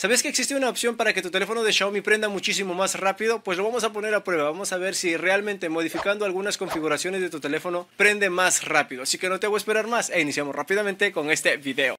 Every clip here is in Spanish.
¿Sabes que existe una opción para que tu teléfono de Xiaomi prenda muchísimo más rápido? Pues lo vamos a poner a prueba. Vamos a ver si realmente modificando algunas configuraciones de tu teléfono prende más rápido. Así que no te voy a esperar más e iniciamos rápidamente con este video.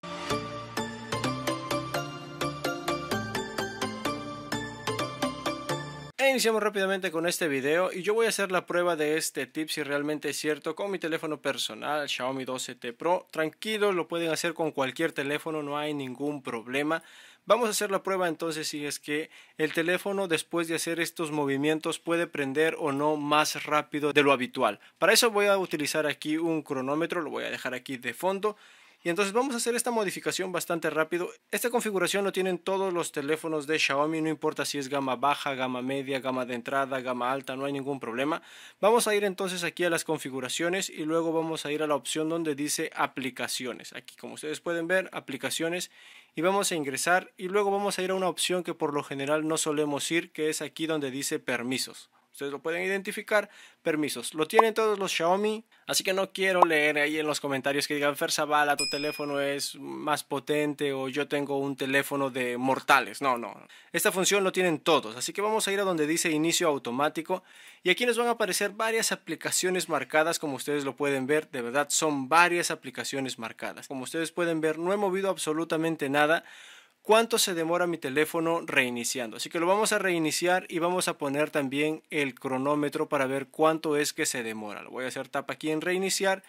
iniciamos rápidamente con este video y yo voy a hacer la prueba de este tip si realmente es cierto con mi teléfono personal Xiaomi 12T Pro. Tranquilo, lo pueden hacer con cualquier teléfono, no hay ningún problema. Vamos a hacer la prueba entonces si es que el teléfono después de hacer estos movimientos puede prender o no más rápido de lo habitual. Para eso voy a utilizar aquí un cronómetro, lo voy a dejar aquí de fondo. Y entonces vamos a hacer esta modificación bastante rápido. Esta configuración lo tienen todos los teléfonos de Xiaomi, no importa si es gama baja, gama media, gama de entrada, gama alta, no hay ningún problema. Vamos a ir entonces aquí a las configuraciones y luego vamos a ir a la opción donde dice aplicaciones. Aquí como ustedes pueden ver, aplicaciones y vamos a ingresar y luego vamos a ir a una opción que por lo general no solemos ir, que es aquí donde dice permisos. Ustedes lo pueden identificar. Permisos. Lo tienen todos los Xiaomi. Así que no quiero leer ahí en los comentarios que digan, Ferzabala, tu teléfono es más potente o yo tengo un teléfono de mortales. No, no. Esta función lo tienen todos. Así que vamos a ir a donde dice inicio automático. Y aquí les van a aparecer varias aplicaciones marcadas. Como ustedes lo pueden ver, de verdad son varias aplicaciones marcadas. Como ustedes pueden ver, no he movido absolutamente nada cuánto se demora mi teléfono reiniciando. Así que lo vamos a reiniciar y vamos a poner también el cronómetro para ver cuánto es que se demora. Lo voy a hacer tapa aquí en reiniciar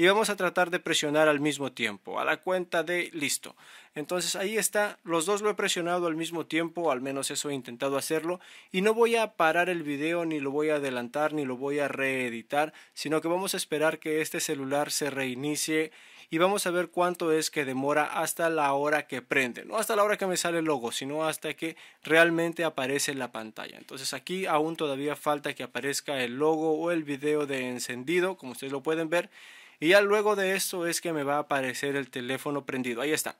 y vamos a tratar de presionar al mismo tiempo, a la cuenta de listo. Entonces ahí está, los dos lo he presionado al mismo tiempo, al menos eso he intentado hacerlo, y no voy a parar el video, ni lo voy a adelantar, ni lo voy a reeditar, sino que vamos a esperar que este celular se reinicie y vamos a ver cuánto es que demora hasta la hora que prende, no hasta la hora que me sale el logo, sino hasta que realmente aparece la pantalla. Entonces aquí aún todavía falta que aparezca el logo o el video de encendido, como ustedes lo pueden ver, y ya luego de esto es que me va a aparecer el teléfono prendido. Ahí está.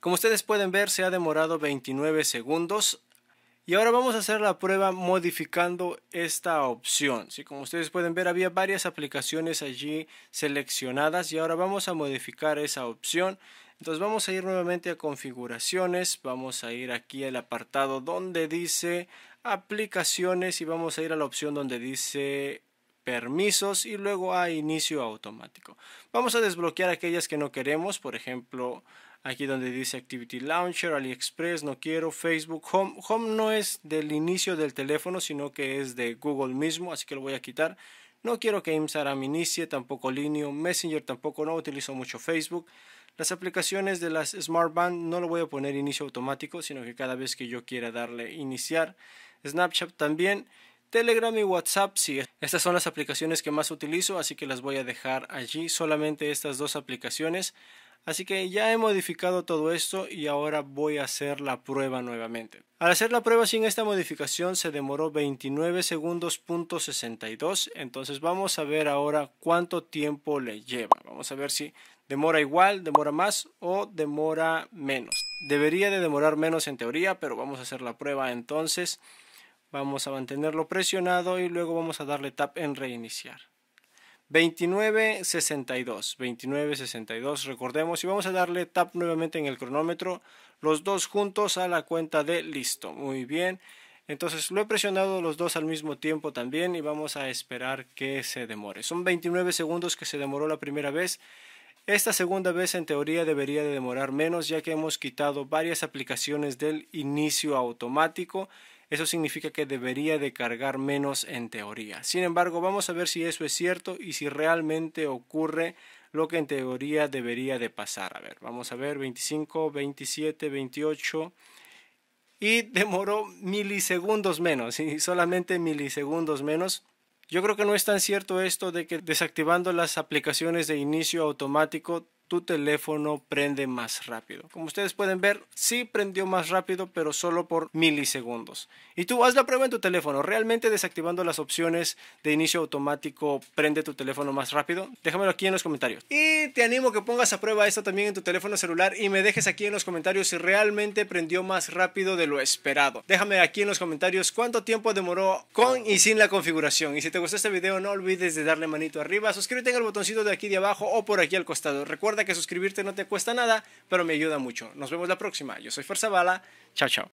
Como ustedes pueden ver, se ha demorado 29 segundos. Y ahora vamos a hacer la prueba modificando esta opción. ¿sí? Como ustedes pueden ver, había varias aplicaciones allí seleccionadas y ahora vamos a modificar esa opción. Entonces vamos a ir nuevamente a configuraciones, vamos a ir aquí al apartado donde dice aplicaciones y vamos a ir a la opción donde dice permisos y luego a inicio automático. Vamos a desbloquear aquellas que no queremos, por ejemplo, aquí donde dice Activity Launcher, AliExpress, no quiero, Facebook, Home. Home no es del inicio del teléfono, sino que es de Google mismo, así que lo voy a quitar. No quiero que Instagram inicie, tampoco Linio, Messenger tampoco, no utilizo mucho Facebook. Las aplicaciones de las Smart Band no lo voy a poner inicio automático, sino que cada vez que yo quiera darle iniciar. Snapchat también. Telegram y WhatsApp, sí. Estas son las aplicaciones que más utilizo, así que las voy a dejar allí, solamente estas dos aplicaciones. Así que ya he modificado todo esto y ahora voy a hacer la prueba nuevamente. Al hacer la prueba sin esta modificación se demoró 29 segundos.62, entonces vamos a ver ahora cuánto tiempo le lleva. Vamos a ver si demora igual, demora más o demora menos. Debería de demorar menos en teoría, pero vamos a hacer la prueba entonces. Vamos a mantenerlo presionado y luego vamos a darle tap en reiniciar. 29.62, 29.62, recordemos, y vamos a darle tap nuevamente en el cronómetro, los dos juntos a la cuenta de listo. Muy bien, entonces lo he presionado los dos al mismo tiempo también y vamos a esperar que se demore. Son 29 segundos que se demoró la primera vez. Esta segunda vez en teoría debería de demorar menos ya que hemos quitado varias aplicaciones del inicio automático eso significa que debería de cargar menos en teoría. Sin embargo, vamos a ver si eso es cierto y si realmente ocurre lo que en teoría debería de pasar. A ver, vamos a ver 25, 27, 28 y demoró milisegundos menos y solamente milisegundos menos. Yo creo que no es tan cierto esto de que desactivando las aplicaciones de inicio automático tu teléfono prende más rápido. Como ustedes pueden ver, sí prendió más rápido, pero solo por milisegundos. Y tú haz la prueba en tu teléfono, realmente desactivando las opciones de inicio automático prende tu teléfono más rápido. Déjamelo aquí en los comentarios. Y te animo a que pongas a prueba esto también en tu teléfono celular y me dejes aquí en los comentarios si realmente prendió más rápido de lo esperado. Déjame aquí en los comentarios cuánto tiempo demoró con y sin la configuración. Y si te gustó este video, no olvides de darle manito arriba, suscríbete en el botoncito de aquí de abajo o por aquí al costado. Recuerda que suscribirte no te cuesta nada, pero me ayuda mucho. Nos vemos la próxima. Yo soy Fuerza Bala. Chao, chao.